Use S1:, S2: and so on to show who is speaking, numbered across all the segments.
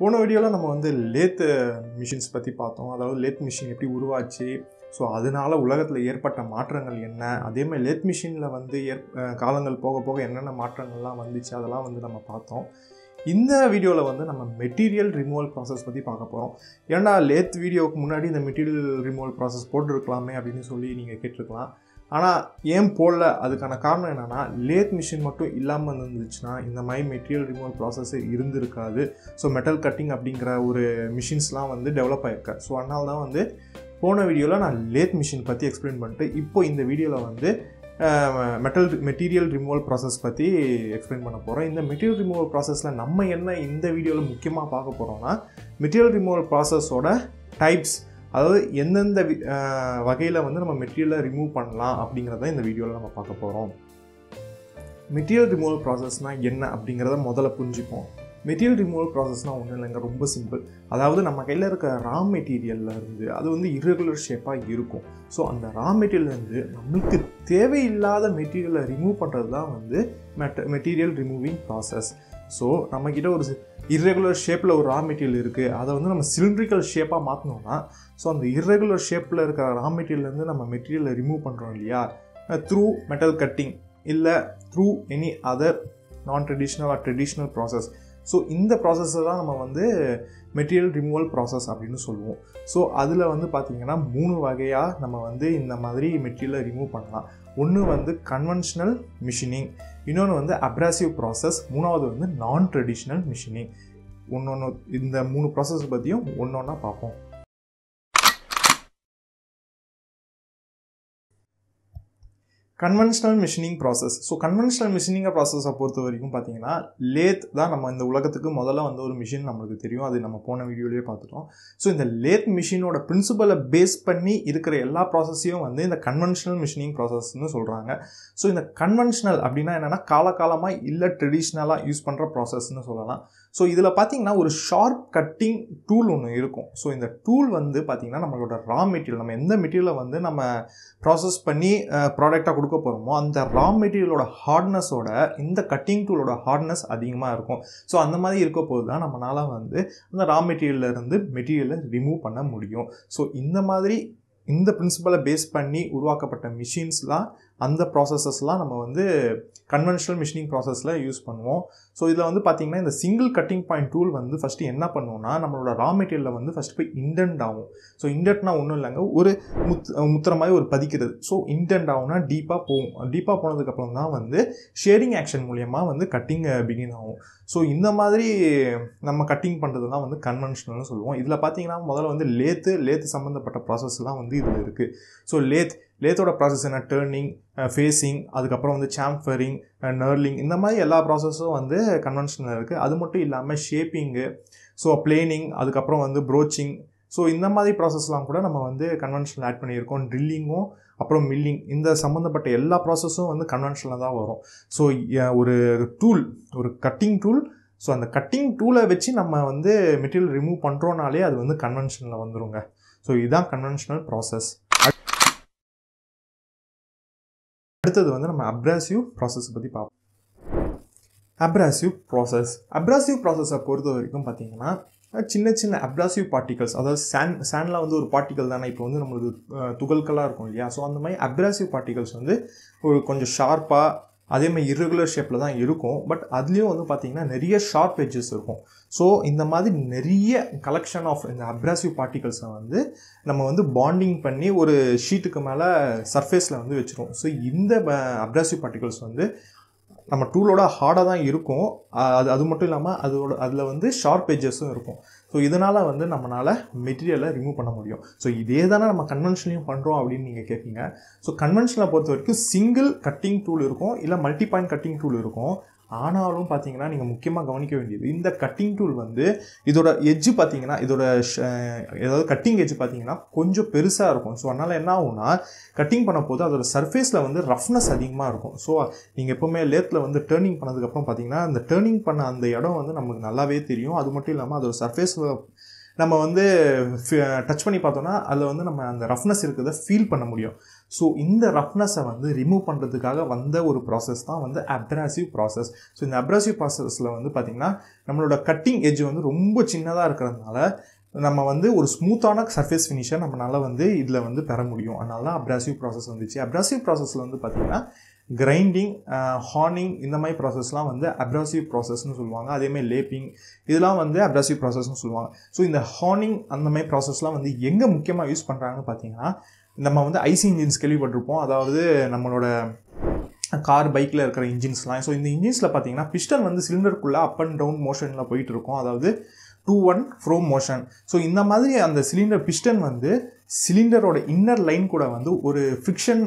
S1: போன வீடியோவில் நம்ம வந்து லேத்து மிஷின்ஸ் பற்றி பார்த்தோம் அதாவது லேத் மிஷின் எப்படி உருவாச்சு ஸோ அதனால் உலகத்தில் ஏற்பட்ட மாற்றங்கள் என்ன அதே மாதிரி லேத் மிஷினில் வந்து ஏற் காலங்கள் போக போக என்னென்ன மாற்றங்கள்லாம் வந்துச்சு அதெல்லாம் வந்து நம்ம பார்த்தோம் இந்த வீடியோவில் வந்து நம்ம மெட்டீரியல் ரிமூவல் ப்ராசஸ் பற்றி பார்க்க போகிறோம் ஏன்னா லேத் வீடியோவுக்கு முன்னாடி இந்த மெட்டீரியல் ரிமூவல் ப்ராசஸ் போட்டிருக்கலாமே அப்படின்னு சொல்லி நீங்கள் கேட்டிருக்கலாம் ஆனால் ஏன் போடல அதுக்கான காரணம் என்னென்னா லேத் மிஷின் மட்டும் இல்லாமல் இருந்துச்சுன்னா இந்த மாதிரி மெட்டீரியல் ரிமூவல் ப்ராசஸ்ஸே இருந்திருக்காது ஸோ மெட்டல் கட்டிங் அப்படிங்கிற ஒரு மிஷின்ஸ்லாம் வந்து டெவலப் ஆகிருக்கேன் ஸோ அதனால தான் வந்து போன வீடியோவில் நான் லேத் மிஷின் பற்றி எக்ஸ்பிளைன் பண்ணிட்டு இப்போ இந்த வீடியோவில் வந்து மெட்டல் மெட்டீரியல் ரிமூவல் ப்ராசஸ் பற்றி எக்ஸ்பிளைன் பண்ண போகிறோம் இந்த மெட்டீரியல் ரிமூவல் ப்ராசஸில் நம்ம என்ன இந்த வீடியோவில் முக்கியமாக பார்க்க போகிறோம்னா மெட்டீரியல் ரிமூவல் ப்ராசஸோட டைப்ஸ் அதாவது எந்தெந்த வகையில் வந்து நம்ம மெட்டீரியலை ரிமூவ் பண்ணலாம் அப்படிங்கிறத இந்த வீடியோவில் நம்ம பார்க்க போகிறோம் மெட்டீரியல் ரிமூவல் ப்ராசஸ்னால் என்ன அப்படிங்கிறத முதல்ல புரிஞ்சுப்போம் மெட்டீரியல் ரிமூவல் ப்ராசஸ்னால் ஒன்றும் இல்லைங்க ரொம்ப சிம்பிள் அதாவது நம்ம கையில் இருக்க ரா மெட்டீரியலில் இருந்து அது வந்து இரகுலர் ஷேப்பாக இருக்கும் ஸோ அந்த ரா மெட்டீரியல்லேருந்து நம்மளுக்கு தேவையில்லாத மெட்டீரியலை ரிமூவ் பண்ணுறது தான் வந்து மெட்ட மெட்டீரியல் ரிமூவிங் ப்ராசஸ் ஸோ நம்மக்கிட்ட ஒரு இர்ரெகுலர் ஷேப்பில் ஒரு ரா மெட்டீரியல் இருக்குது அதை வந்து நம்ம சிலிண்ட்ரிக்கல் ஷேப்பாக மாற்றணும்னா ஸோ அந்த இர்ரெகுலர் ஷேப்பில் இருக்கிற ரா மெட்டீரியல்லேருந்து நம்ம மெட்டீரியலை ரிமூவ் பண்ணுறோம் இல்லையா த்ரூ மெட்டல் கட்டிங் இல்லை through any other non traditional or traditional process so இந்த ப்ராசஸை தான் நம்ம வந்து மெட்டீரியல் ரிமூவல் ப்ராசஸ் அப்படின்னு சொல்லுவோம் ஸோ அதில் வந்து பார்த்திங்கன்னா மூணு வகையாக நம்ம வந்து இந்த மாதிரி மெட்டீரியலை ரிமூவ் பண்ணலாம் ஒன்று வந்து கன்வென்ஷனல் மிஷினிங் இன்னொன்று வந்து அப்ராசிவ் ப்ராசஸ் மூணாவது வந்து நான் ட்ரெடிஷ்னல் மிஷினிங் ஒன்று ஒன்று இந்த மூணு ப்ராசஸ் பற்றியும் ஒன்று ஒன்றா பார்ப்போம் conventional machining process so conventional machining ப்ராசஸை பொறுத்த வரைக்கும் பார்த்தீங்கன்னா லேத் தான் நம்ம இந்த உலகத்துக்கு முதல்ல வந்து ஒரு மிஷின் நம்மளுக்கு தெரியும் அது நம்ம போன வீடியோலேயே பார்த்துட்டோம் ஸோ இந்த லேத் மிஷினோட பிரின்சிபலை பேஸ் பண்ணி இருக்கிற எல்லா ப்ராசஸையும் வந்து இந்த கன்வென்ஷனல் மிஷினிங் ப்ராசஸ்னு சொல்கிறாங்க ஸோ இந்த கன்வென்ஷனல் அப்படின்னா என்னென்னா காலகாலமாக இல்லை ட்ரெடிஷ்னலாக யூஸ் பண்ணுற ப்ராசஸ்னு சொல்லலாம் ஸோ இதில் பார்த்தீங்கன்னா ஒரு ஷார்ப் கட்டிங் டூல் ஒன்று இருக்கும் ஸோ இந்த டூல் வந்து பார்த்திங்கன்னா நம்மளோட ரா மெட்டீரியல் நம்ம எந்த மெட்டீரியலை வந்து நம்ம ப்ராசஸ் பண்ணி ப்ராடக்டாக கொடுக்க போகிறோமோ அந்த ரா மெட்டீரியலோட ஹார்ட்னஸோட இந்த கட்டிங் டூலோட ஹார்ட்னஸ் அதிகமாக இருக்கும் ஸோ அந்த மாதிரி இருக்க போது தான் நம்மளால் வந்து அந்த ரா மெட்டீரியல்லேருந்து மெட்டீரியலை ரிமூவ் பண்ண முடியும் ஸோ இந்த மாதிரி இந்த பிரின்சிபலை பேஸ் பண்ணி உருவாக்கப்பட்ட மிஷின்ஸ்லாம் அந்த ப்ராசஸஸ்லாம் நம்ம வந்து கன்வென்ஷனல் மிஷினிங் ப்ராசஸில் யூஸ் பண்ணுவோம் ஸோ இதில் வந்து பார்த்திங்கன்னா இந்த சிங்கிள் கட்டிங் பாயிண்ட் டூல் வந்து ஃபஸ்ட்டு என்ன பண்ணுவோம்னா நம்மளோட ரா மெட்டீரியலில் வந்து ஃபஸ்ட்டு போய் இண்டென்ட் ஆகும் ஸோ இன்டென்ட்னா ஒன்றும் இல்லைங்க ஒரு முத் முத்துற மாதிரி ஒரு பதிக்கிறது ஸோ இன்டென்ட் ஆகும்னா டீப்பாக போகும் டீப்பாக போனதுக்கப்புறம் தான் வந்து ஷேரிங் ஆக்ஷன் மூலியமாக வந்து கட்டிங் பிகின் ஆகும் ஸோ இந்த மாதிரி நம்ம கட்டிங் பண்ணுறது தான் வந்து கன்வென்ஷனல்னு சொல்லுவோம் இதில் பார்த்திங்கன்னா முதல்ல வந்து லேத்து லேத்து சம்மந்தப்பட்ட ப்ராசஸ்லாம் வந்து இதில் இருக்குது ஸோ லேத் லேத்தோட ப்ராசஸ் என்ன டேர்னிங் ஃபேஸிங் அதுக்கப்புறம் வந்து சாம்ஃபரிங் நர்லிங் இந்த மாதிரி எல்லா ப்ராசஸும் வந்து கன்வென்ஷனில் இருக்குது அது மட்டும் இல்லாமல் ஷேப்பிங்கு ஸோ பிளேனிங் அதுக்கப்புறம் வந்து ப்ரோச்சிங் ஸோ இந்த மாதிரி ப்ராசஸ்லாம் கூட நம்ம வந்து கன்வென்ஷனில் ஆட் பண்ணியிருக்கோம் ட்ரில்லிங்கும் அப்புறம் மில்லிங் இந்த சம்மந்தப்பட்ட எல்லா ப்ராசஸும் வந்து கன்வென்ஷனில் தான் வரும் ஸோ ஒரு டூல் ஒரு கட்டிங் டூல் ஸோ அந்த கட்டிங் டூலை வச்சு நம்ம வந்து மெட்டீரியல் ரிமூவ் பண்ணுறோனாலே அது வந்து கன்வென்ஷனில் வந்துருங்க ஸோ இதுதான் கன்வென்ஷனல் ப்ராசஸ் அடுத்தது வந்து நம்ம அப்ராசிவ் ப்ராசஸ் பற்றி பார்ப்போம் அப்ராசிவ் ப்ராசஸ் அப்ராசிவ் ப்ராசஸை பொறுத்த வரைக்கும் பார்த்தீங்கன்னா சின்ன சின்ன அப்ராசிவ் பார்ட்டிகல்ஸ் அதாவது சேன் சேன்லாம் வந்து ஒரு பார்ட்டிகல் தானே இப்போ வந்து நம்மளுக்கு துகள்களாக இருக்கும் இல்லையா ஸோ அந்த மாதிரி அப்ராசிவ் பார்ட்டிகல்ஸ் வந்து ஒரு கொஞ்சம் ஷார்ப்பாக அதேமாதிரி இர்ரெகுலர் ஷேப்பில் தான் இருக்கும் பட் அதுலேயும் வந்து பார்த்திங்கன்னா நிறைய ஷார்ப் எட்ஜஸ் இருக்கும் ஸோ இந்த மாதிரி நிறைய கலெக்ஷன் ஆஃப் இந்த அப்ராசிவ் பார்ட்டிகல்ஸை வந்து நம்ம வந்து பாண்டிங் பண்ணி ஒரு ஷீட்டுக்கு மேலே சர்ஃபேஸில் வந்து வச்சுருவோம் ஸோ இந்த அப்ராசிவ் பார்ட்டிகல்ஸ் வந்து நம்ம டூலோட ஹார்டாக தான் இருக்கும் அது அது மட்டும் இல்லாமல் அதோட அதில் வந்து ஷார்ப் எஜஸும் இருக்கும் ஸோ இதனால் வந்து நம்மளால் மெட்டீரியலை ரிமூவ் பண்ண முடியும் ஸோ இதே தானே நம்ம கன்வென்ஷனையும் பண்ணுறோம் அப்படின்னு நீங்கள் கேட்பீங்க ஸோ கன்வென்ஷனை பொறுத்த வரைக்கும் சிங்கிள் கட்டிங் டூல் இருக்கும் இல்லை மல்டி பாயிண்ட் கட்டிங் டூல் இருக்கும் ஆனாலும் பார்த்தீங்கன்னா நீங்கள் முக்கியமாக கவனிக்க வேண்டியது இந்த கட்டிங் டூல் வந்து இதோட எஜ்ஜு பார்த்தீங்கன்னா இதோட ஏதாவது கட்டிங் எஜ்ஜு பார்த்தீங்கன்னா கொஞ்சம் பெருசாக இருக்கும் ஸோ அதனால் என்ன ஆகும்னா கட்டிங் பண்ண போது அதோட சர்ஃபேஸில் வந்து ரஃப்னஸ் அதிகமாக இருக்கும் ஸோ நீங்கள் எப்போவுமே லேத்தில் வந்து டேர்னிங் பண்ணதுக்கப்புறம் பார்த்தீங்கன்னா அந்த டேர்னிங் பண்ண அந்த இடம் வந்து நமக்கு நல்லாவே தெரியும் அது மட்டும் இல்லாமல் அதோட சர்ஃபேஸில் நம்ம வந்து டச் பண்ணி பார்த்தோன்னா அதில் வந்து நம்ம அந்த ரஃப்னஸ் இருக்கிறத ஃபீல் பண்ண முடியும் ஸோ இந்த ரஃப்னஸை வந்து ரிமூவ் பண்ணுறதுக்காக வந்த ஒரு ப்ராசஸ் தான் வந்து அப்ராசிவ் ப்ராசஸ் ஸோ இந்த அப்ராசிவ் ப்ராசஸில் வந்து பார்த்திங்கன்னா நம்மளோட கட்டிங் எஜ் வந்து ரொம்ப சின்னதாக இருக்கிறதுனால நம்ம வந்து ஒரு ஸ்மூத்தான சர்ஃபேஸ் ஃபினிஷை நம்மளால் வந்து இதில் வந்து பெற முடியும் அதனால தான் அப்ராசிவ் ப்ராசஸ் வந்துச்சு அப்ராசிவ் ப்ராசஸில் வந்து பார்த்திங்கன்னா கிரைண்டிங் ஹார்னிங் இந்த மாதிரி ப்ராசஸ்லாம் வந்து அப்ராசிவ் ப்ராசஸ்னு சொல்லுவாங்க அதேமாதிரி லேப்பிங் இதெல்லாம் வந்து அப்ராசிவ் ப்ராசஸ்னு சொல்லுவாங்க ஸோ இந்த ஹார்னிங் அந்த மாதிரி ப்ராசஸ்லாம் வந்து எங்கே முக்கியமாக யூஸ் பண்ணுறாங்கன்னு பார்த்தீங்கன்னா நம்ம வந்து ஐசி இன்ஜின்ஸ் கேள்விப்பட்டிருப்போம் அதாவது நம்மளோட கார் பைக்கில் இருக்கிற இன்ஜின்ஸ்லாம் ஸோ இந்த இன்ஜின்ஸில் பார்த்தீங்கன்னா பிஸ்டன் வந்து சிலிண்டருக்குள்ளே அப் அண்ட் டவுன் மோஷனில் போயிட்டு இருக்கும் அதாவது to and fro motion so இந்த மாதிரி அந்த சிலிண்டர் பிஸ்டன் வந்து சிலிண்டரோட இன்னர் லைன் கூட வந்து ஒரு ஃப்ரிக்ஷன்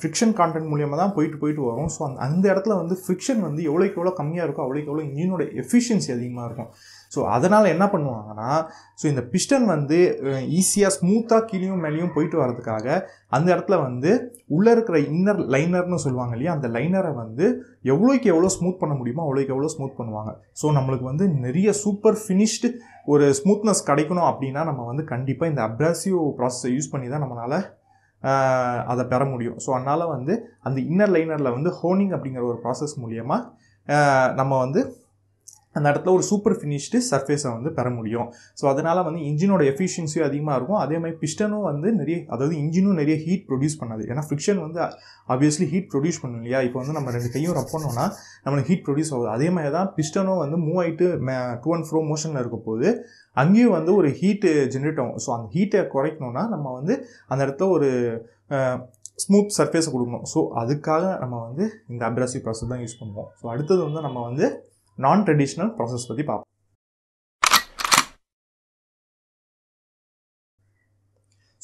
S1: ஃப்ரிக்ஷன் கான்டென்ட் மூலியமாக தான் போயிட்டு போயிட்டு வரும் ஸோ அந்த அந்த இடத்துல வந்து ஃப்ரிக்ஷன் வந்து எவ்வளோக்கு எவ்வளோ கம்மியாக இருக்கோ அவ்வளோக்கு எவ்வளோ இன்ஜினோட எஃபிஷியன்சி அதிகமாக இருக்கும் ஸோ அதனால் என்ன பண்ணுவாங்கன்னா ஸோ இந்த பிஸ்டன் வந்து ஈஸியாக ஸ்மூத்தாக கீழேயும் மேலேயும் போயிட்டு வர்றதுக்காக அந்த இடத்துல வந்து உள்ளே இருக்கிற இன்னர் லைனர்னு சொல்லுவாங்க இல்லையா அந்த லைனரை வந்து எவ்வளோக்கு எவ்வளோ ஸ்மூத் பண்ண முடியுமோ அவ்வளோக்கு எவ்வளோ ஸ்மூத் பண்ணுவாங்க ஸோ நம்மளுக்கு வந்து நிறைய சூப்பர் ஃபினிஷ்டு ஒரு ஸ்மூத்னஸ் கிடைக்கணும் அப்படின்னா நம்ம வந்து கண்டிப்பாக இந்த அப்ராசிவ் ப்ராசஸை யூஸ் பண்ணி தான் நம்மளால் அதை பெற முடியும் ஸோ அதனால் வந்து அந்த இன்னர் லைனரில் வந்து ஹோனிங் அப்படிங்கிற ஒரு ப்ராசஸ் மூலியமாக நம்ம வந்து அந்த இடத்துல ஒரு சூப்பர் ஃபினிஷ்டு சர்ஃபேஸை வந்து பெற முடியும் ஸோ அதனால் வந்து இன்ஜினோட எஃபிஷியன்சியும் அதிகமாக இருக்கும் அதே மாதிரி பிஸ்டனும் வந்து நிறைய அதாவது இன்ஜினும் நிறைய ஹீட் ப்ரொடியூஸ் பண்ணாது ஏன்னா ஃபிக்ஷன் வந்து ஆப்வியஸ்லி ஹீட் ப்ரொடியூஸ் பண்ணும் இல்லையா இப்போ வந்து நம்ம ரெண்டு கையும் ரப் பண்ணோம்னா நம்மளுக்கு ஹீட் ப்ரொடியூஸ் ஆகுது அதே மாதிரி தான் பிஸ்டனும் வந்து மூவ் ஆகிட்டு மே டூ அண்ட் ஃப்ரோ மோஷனில் இருக்க போது அங்கேயும் வந்து ஒரு ஹீட்டு ஜென்ரேட் ஆகும் ஸோ அந்த ஹீட்டை குறைக்கணும்னா நம்ம வந்து அந்த இடத்துல ஒரு ஸ்மூத் சர்ஃபேஸை கொடுக்கணும் ஸோ அதுக்காக நம்ம வந்து இந்த அப்ராசிவ் ப்ராசஸ் தான் யூஸ் பண்ணுவோம் ஸோ அடுத்தது வந்து நம்ம வந்து நான் ட்ரெடிஷ்னல் ப்ராசஸ் பற்றி பார்ப்போம்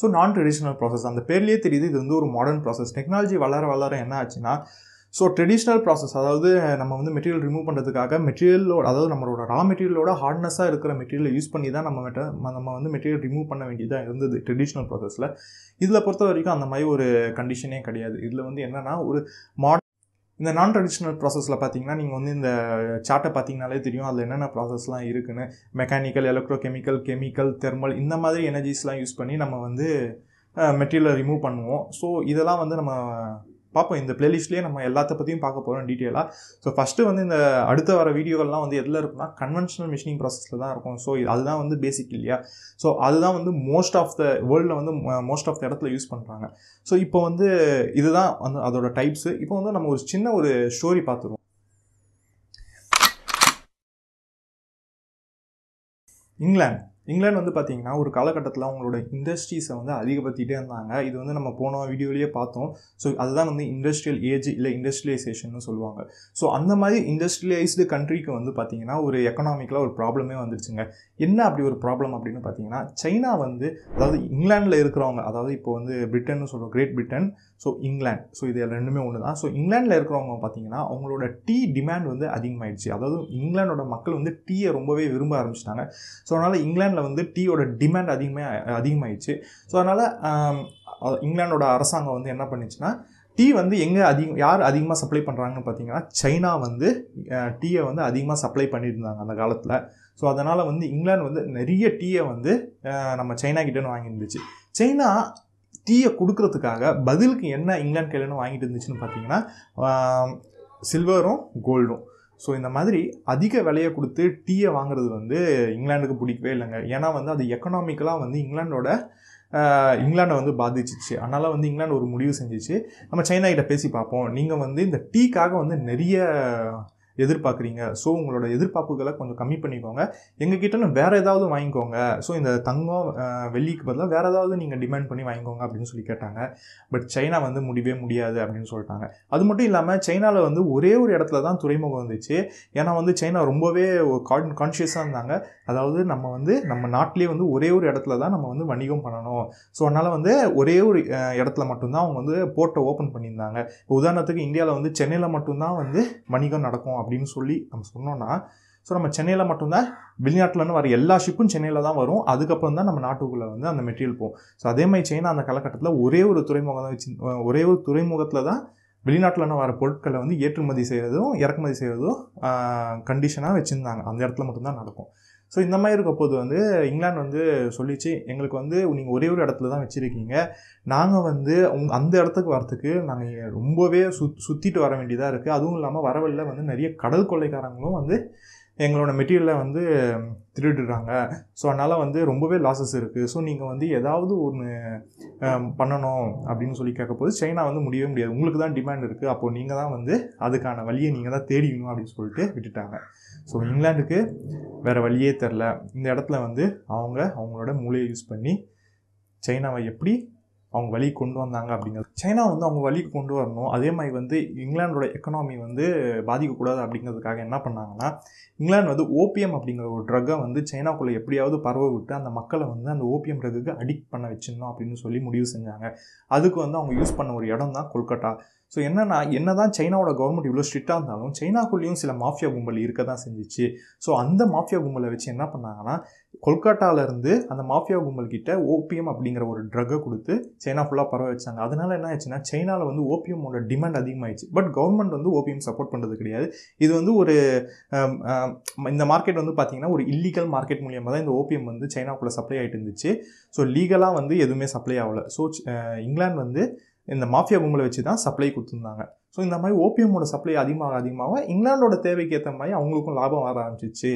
S1: ஸோ நான் ட்ரெடிஷ்னல் ப்ராசஸ் அந்த பேர்லேயே தெரியுது இது வந்து ஒரு மாடர்ன் ப்ராசஸ் டெக்னாலஜி வளர வளர என்ன ஆச்சுன்னா ஸோ ட்ரெடிஷ்னல் ப்ராசஸ் அதாவது நம்ம வந்து மெட்டீரியல் ரிமூவ் பண்ணுறதுக்காக மெட்டீரியலோட அதாவது நம்மளோட ரா மெட்டீரியலோட ஹார்ட்னஸாக இருக்கிற மெட்டீரியலை யூஸ் பண்ணி தான் நம்ம நம்ம வந்து மெட்டீரியல் ரிமூவ் பண்ண வேண்டியதாக இருந்தது ட்ரெடிஷ்னல் ப்ராசஸில் இதில் பொறுத்த வரைக்கும் அந்த மாதிரி ஒரு கண்டிஷனே கிடையாது இதில் வந்து என்னென்னா ஒரு மாடர்ன் இந்த நான் ட்ரெடிஷ்னல் ப்ராசஸில் பார்த்தீங்கன்னா நீங்கள் வந்து இந்த சார்ட்டை பார்த்தீங்கனாலே தெரியும் அதில் என்னென்ன ப்ராசஸ்லாம் இருக்குன்னு mechanical electrochemical chemical thermal இந்த மாதிரி எனர்ஜிஸ்லாம் யூஸ் பண்ணி நம்ம வந்து மெட்டீரியலை ரிமூவ் பண்ணுவோம் ஸோ இதெல்லாம் வந்து நம்ம பார்ப்போம் இந்த பிளேலிஸ்ட்லேயே நம்ம எல்லாத்த பற்றியும் பார்க்க போகிறோம் டீட்டெயிலாக ஸோ ஃபஸ்ட்டு வந்து இந்த அடுத்த வர வீடியோகள்லாம் வந்து எதில் இருக்குன்னா கன்வென்ஷனல் மிஷினிங் ப்ராசஸில் தான் இருக்கும் ஸோ அதுதான் வந்து பேசிக் இல்லையா ஸோ அதுதான் வந்து மோஸ்ட் ஆஃப் த வேர்ல்டில் வந்து மோஸ்ட் ஆஃப் த இடத்துல யூஸ் பண்ணுறாங்க ஸோ இப்போ வந்து இதுதான் வந்து அதோட டைப்ஸு இப்போ வந்து நம்ம ஒரு சின்ன ஒரு ஸ்டோரி பார்த்துருவோம் இங்கிலாந்து இங்கிலாந்து வந்து பார்த்திங்கன்னா ஒரு காலகட்டத்தில் அவங்களோட இண்டஸ்ட்ரீஸை வந்து அதிகப்படுத்திகிட்டே இருந்தாங்க இது வந்து நம்ம போன வீடியோலேயே பார்த்தோம் ஸோ அதுதான் வந்து இண்டஸ்ட்ரியல் ஏஜ் இல்லை இண்டஸ்ட்ரியலைசேஷன் சொல்லுவாங்க ஸோ அந்த மாதிரி இண்டஸ்ட்ரியலைஸ்டு கண்ட்ரிக்கு வந்து பார்த்தீங்கன்னா ஒரு எக்கனாமிக்கலாக ஒரு ப்ராப்ளமே வந்துருச்சுங்க என்ன அப்படி ஒரு ப்ராப்ளம் அப்படின்னு பார்த்தீங்கன்னா சைனா வந்து அதாவது இங்கிலாண்டில் இருக்கிறவங்க அதாவது இப்போ வந்து பிரிட்டன் சொல்கிறோம் great Britain so England so இது ரெண்டுமே ஒன்று தான் ஸோ இங்கிலாண்டில் இருக்கிறவங்க பார்த்தீங்கன்னா அவங்களோட டீ டிமாண்ட் வந்து அதிகமாகிடுச்சு அதாவது இங்கிலாண்டோட மக்கள் வந்து டீயை ரொம்பவே விரும்ப ஆரம்பிச்சிட்டாங்க ஸோ அதனால் இங்கிலாண்டில் வந்து டீயோட டிமாண்ட் அதிகமாக அதிகமாகிடுச்சு ஸோ அதனால் இங்கிலாண்டோட அரசாங்கம் வந்து என்ன பண்ணிச்சுன்னா டீ வந்து எங்கே அதிகம் யார் அதிகமாக சப்ளை பண்ணுறாங்கன்னு பார்த்தீங்கன்னா சைனா வந்து டீயை வந்து அதிகமாக சப்ளை பண்ணியிருந்தாங்க அந்த காலத்தில் ஸோ அதனால் வந்து இங்கிலாந்து வந்து நிறைய டீயை வந்து நம்ம சைனா கிட்டேன்னு வாங்கியிருந்துச்சு சைனா டீயை கொடுக்கறதுக்காக பதிலுக்கு என்ன இங்கிலாந்து கையிலன்னு வாங்கிட்டு இருந்துச்சுன்னு பார்த்தீங்கன்னா சில்வரும் கோல்டும் ஸோ இந்த மாதிரி அதிக விலையை கொடுத்து டீயை வாங்குறது வந்து இங்கிலாண்டுக்கு பிடிக்கவே இல்லைங்க ஏன்னா வந்து அது எக்கனாமிக்கலாக வந்து இங்கிலாண்டோட இங்கிலாண்டை வந்து பாதிச்சிச்சு அதனால் வந்து இங்கிலாந்து ஒரு முடிவு செஞ்சிச்சு நம்ம சைனா கிட்ட பேசி பார்ப்போம் நீங்கள் வந்து இந்த டீக்காக வந்து நிறைய எதிர்பார்க்குறீங்க ஸோ உங்களோட எதிர்பார்ப்புகளை கொஞ்சம் கம்மி பண்ணிக்கோங்க எங்கள் கிட்ட வேறு ஏதாவது வாங்கிக்கோங்க ஸோ இந்த தங்கம் வெள்ளிக்கு பதிலாக வேறு ஏதாவது நீங்கள் டிமாண்ட் பண்ணி வாங்கிக்கோங்க அப்படின்னு சொல்லி கேட்டாங்க பட் சைனா வந்து முடியவே முடியாது அப்படின்னு சொல்லிட்டாங்க அது மட்டும் இல்லாமல் சைனாவில் வந்து ஒரே ஒரு இடத்துல தான் துறைமுகம் வந்துச்சு ஏன்னா வந்து சைனா ரொம்பவே கான்ஷியஸாக இருந்தாங்க அதாவது நம்ம வந்து நம்ம நாட்டிலே வந்து ஒரே ஒரு இடத்துல தான் நம்ம வந்து வணிகம் பண்ணணும் ஸோ அதனால் வந்து ஒரே ஒரு இடத்துல மட்டும்தான் அவங்க வந்து போர்ட்டை ஓப்பன் பண்ணியிருந்தாங்க இப்போ உதாரணத்துக்கு இந்தியாவில் வந்து சென்னையில் மட்டும்தான் வந்து வணிகம் நடக்கும் அப்படின்னு சொல்லி நம்ம சொன்னோன்னா ஸோ நம்ம சென்னையில் மட்டும்தான் வெளிநாட்டிலன்னு வர எல்லா ஷிப்பும் சென்னையில் தான் வரும் அதுக்கப்புறம் தான் நம்ம நாட்டுக்குள்ளே வந்து அந்த மெட்டீரியல் போகும் ஸோ அதே மாதிரி சைனா அந்த காலகட்டத்தில் ஒரே ஒரு துறைமுகம் தான் வச்சு ஒரே ஒரு துறைமுகத்தில் தான் வெளிநாட்டிலன்னு வர பொருட்களை வந்து ஏற்றுமதி செய்கிறதும் இறக்குமதி செய்கிறதும் கண்டிஷனாக வச்சுருந்தாங்க அந்த இடத்துல மட்டும்தான் நடக்கும் ஸோ இந்த மாதிரி இருக்கப்போது வந்து இங்கிலாந்து வந்து சொல்லிச்சு எங்களுக்கு வந்து நீங்கள் ஒரே ஒரு இடத்துல தான் வச்சுருக்கீங்க நாங்கள் வந்து உங் அந்த இடத்துக்கு வரத்துக்கு நாங்கள் ரொம்பவே சுத் சுற்றிட்டு வர வேண்டியதாக இருக்குது அதுவும் இல்லாமல் வரவழியில் வந்து நிறைய கடல் கொள்ளைக்காரங்களும் வந்து எங்களோட மெட்டீரியலை வந்து திருடுறாங்க ஸோ அதனால் வந்து ரொம்பவே லாஸஸ் இருக்குது ஸோ நீங்கள் வந்து ஏதாவது ஒன்று பண்ணணும் அப்படின்னு சொல்லி கேட்க போது சைனா வந்து முடியவே முடியாது உங்களுக்கு தான் டிமாண்ட் இருக்குது அப்போது நீங்கள் தான் வந்து அதுக்கான வழியை நீங்கள் தான் தேடிக்கணும் அப்படின்னு சொல்லிட்டு விட்டுட்டாங்க ஸோ இங்கிலாண்டுக்கு வேறு வழியே தெரில இந்த இடத்துல வந்து அவங்க அவங்களோட மூளையை யூஸ் பண்ணி சைனாவை எப்படி அவங்க வழி கொண்டு வந்தாங்க அப்படிங்கிறது சைனா வந்து அவங்க வழிக்கு கொண்டு வரணும் அதே மாதிரி வந்து இங்கிலாண்டோட எக்கனாமி வந்து பாதிக்கக்கூடாது அப்படிங்கிறதுக்காக என்ன பண்ணாங்கன்னா இங்கிலாந்து வந்து ஓபிஎம் அப்படிங்கிற ஒரு ட்ரக்கை வந்து சைனாக்குள்ளே எப்படியாவது பரவ விட்டு அந்த மக்களை வந்து அந்த ஓபிஎம் ட்ரக்குக்கு அடிக்ட் பண்ண வச்சிடணும் அப்படின்னு சொல்லி முடிவு செஞ்சாங்க அதுக்கு வந்து அவங்க யூஸ் பண்ண ஒரு இடம் தான் கொல்கட்டா ஸோ என்னென்னா என்ன தான் சைனாவோட கவர்மெண்ட் இவ்வளோ ஸ்ட்ரிக்டாக இருந்தாலும் சைனாக்குள்ளேயும் சில மாஃபியா கும்பல் இருக்க தான் செஞ்சிச்சு ஸோ அந்த மாஃபியா கும்பலை வச்சு என்ன பண்ணாங்கன்னா கொல்கட்டாவிலேருந்து அந்த மாஃபியா கும்பல் கிட்ட ஓபிஎம் அப்படிங்கிற ஒரு ட்ரக்கை கொடுத்து சைனா ஃபுல்லாக பரவ வச்சாங்க அதனால என்ன ஆச்சுன்னா சைனாவில் வந்து ஓபிஎமோட டிமாண்ட் அதிகமாகிடுச்சு பட் கவர்மெண்ட் வந்து ஓபிஎம் சப்போர்ட் பண்ணுறது கிடையாது இது வந்து ஒரு இந்த மார்க்கெட் வந்து பார்த்திங்கன்னா ஒரு இல்லீகல் மார்க்கெட் மூலியமாக தான் இந்த ஓபிஎம் வந்து சைனாக்குள்ளே சப்ளை ஆகிட்டு இருந்துச்சு ஸோ லீகலாக வந்து எதுவுமே சப்ளை ஆகலை ஸோ இங்கிலாந்து வந்து இந்த மாஃபியா கும்பலை வச்சு தான் சப்ளை கொடுத்துருந்தாங்க ஸோ இந்த மாதிரி ஓபியமோட சப்ளை அதிகமாக அதிகமாக இங்கிலாண்டோட தேவைக்கு ஏற்ற மாதிரி அவங்களுக்கும் லாபம் வர ஆரம்பிச்சிச்சு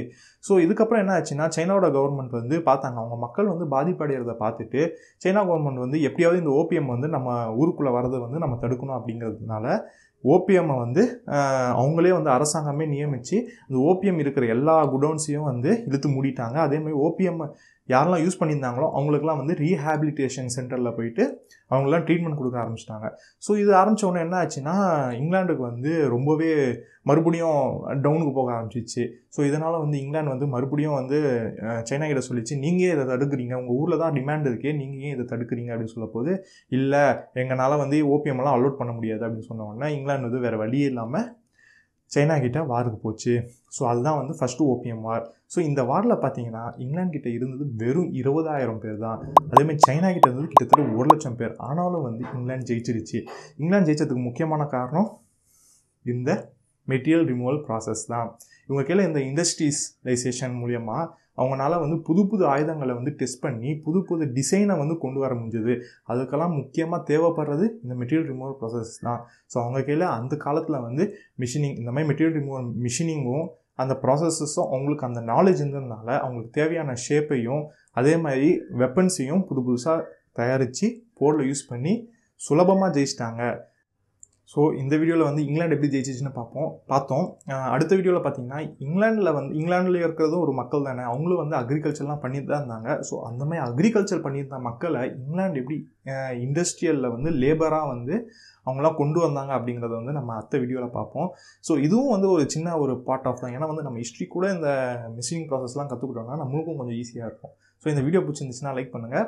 S1: ஸோ இதுக்கப்புறம் என்ன ஆச்சுன்னா சைனாவோட கவர்மெண்ட் வந்து பார்த்தாங்க அவங்க மக்கள் வந்து பாதிப்படைகிறத பார்த்துட்டு சைனா கவர்மெண்ட் வந்து எப்படியாவது இந்த ஓபிஎம் வந்து நம்ம ஊருக்குள்ளே வரதை வந்து நம்ம தடுக்கணும் அப்படிங்கிறதுனால ஓபிஎம்மை வந்து அவங்களே வந்து அரசாங்கமே நியமித்து இந்த ஓபிஎம் இருக்கிற எல்லா குடோன்ஸையும் வந்து இழுத்து மூடிட்டாங்க அதேமாதிரி ஓபிஎம் யாரெல்லாம் யூஸ் பண்ணியிருந்தாங்களோ அவங்களுக்குலாம் வந்து ரீஹாபிலிட்டேஷன் சென்டரில் போயிட்டு அவங்களாம் ட்ரீட்மெண்ட் கொடுக்க ஆரம்பிச்சிட்டாங்க ஸோ இது ஆரம்பித்தோடனே என்ன ஆச்சுன்னா இங்கிலாண்டுக்கு வந்து ரொம்பவே மறுபடியும் டவுனுக்கு போக ஆரம்பிச்சிச்சு ஸோ இதனால் வந்து இங்கிலாந்து வந்து மறுபடியும் வந்து சைனா கிட்ட சொல்லிச்சு நீங்கள் இதை தடுக்கிறீங்க உங்கள் ஊரில் தான் டிமாண்ட் இருக்கே நீங்கள் ஏன் இதை தடுக்கிறீங்க அப்படின்னு சொல்லப்போது இல்லை எங்களால் வந்து ஓபிஎம்லாம் அலோட் பண்ண முடியாது அப்படின்னு சொன்ன உடனே இங்கிலாந்து வந்து வேறு வழியே இல்லாமல் சைனா கிட்ட வாருக்கு போச்சு ஸோ அதுதான் வந்து ஃபஸ்ட்டு ஓபியம் வார் ஸோ இந்த வாரில் பார்த்தீங்கன்னா இங்கிலாந்து கிட்ட இருந்தது வெறும் இருபதாயிரம் பேர் தான் அதேமாதிரி சைனா கிட்ட இருந்தது கிட்டத்தட்ட ஒரு லட்சம் பேர் ஆனாலும் வந்து இங்கிலாந்து ஜெயிச்சிருச்சு இங்கிலாந்து ஜெயிச்சதுக்கு முக்கியமான காரணம் இந்த மெட்டீரியல் ரிமூவல் ப்ராசஸ் தான் இவங்க கீழே இந்த இண்டஸ்ட்ரீஸ்லைசேஷன் மூலியமாக அவங்களால வந்து புது புது ஆயுதங்களை வந்து டெஸ்ட் பண்ணி புது புது டிசைனை வந்து கொண்டு வர முடிஞ்சது அதுக்கெல்லாம் முக்கியமாக தேவைப்படுறது இந்த மெட்டீரியல் ரிமூவல் ப்ராசஸ் தான் ஸோ அவங்க கையில் அந்த காலத்தில் வந்து மிஷினிங் இந்த மாதிரி மெட்டீரியல் ரிமூவல் மிஷினிங்கும் அந்த ப்ராசஸஸும் அவங்களுக்கு அந்த நாலேஜ் இருந்ததுனால அவங்களுக்கு தேவையான ஷேப்பையும் அதே மாதிரி வெப்பன்ஸையும் புது புதுசாக தயாரித்து போர்டில் யூஸ் பண்ணி சுலபமாக ஜெயிச்சிட்டாங்க ஸோ இந்த வீடியோவில் வந்து இங்கிலாந்து எப்படி ஜெயிச்சிச்சுன்னு பார்ப்போம் பார்த்தோம் அடுத்த வீடியோவில் பார்த்தீங்கன்னா இங்கிலாண்டில் வந்து இங்கிலாண்டில் இருக்கிறதும் ஒரு மக்கள் தானே அவங்களும் வந்து அக்ரிகல்ச்சர்லாம் பண்ணிட்டு தான் இருந்தாங்க ஸோ அந்த மாதிரி அக்ரிகல்ச்சர் பண்ணியிருந்த மக்களை இங்கிலாந்து எப்படி இண்டஸ்ட்ரியலில் வந்து லேபராக வந்து அவங்களாம் கொண்டு வந்தாங்க அப்படிங்கிறத வந்து நம்ம அடுத்த வீடியோவில் பார்ப்போம் ஸோ இதுவும் வந்து ஒரு சின்ன ஒரு பார்ட் ஆஃப் தான் ஏன்னா வந்து நம்ம ஹிஸ்ட்ரி கூட இந்த மிஷினிங் ப்ராசஸ்லாம் கற்றுக்கிட்டோம்னா நம்மளுக்கும் கொஞ்சம் ஈஸியாக இருக்கும் ஸோ இந்த வீடியோ பிடிச்சிருந்துச்சுன்னா லைக் பண்ணுங்கள்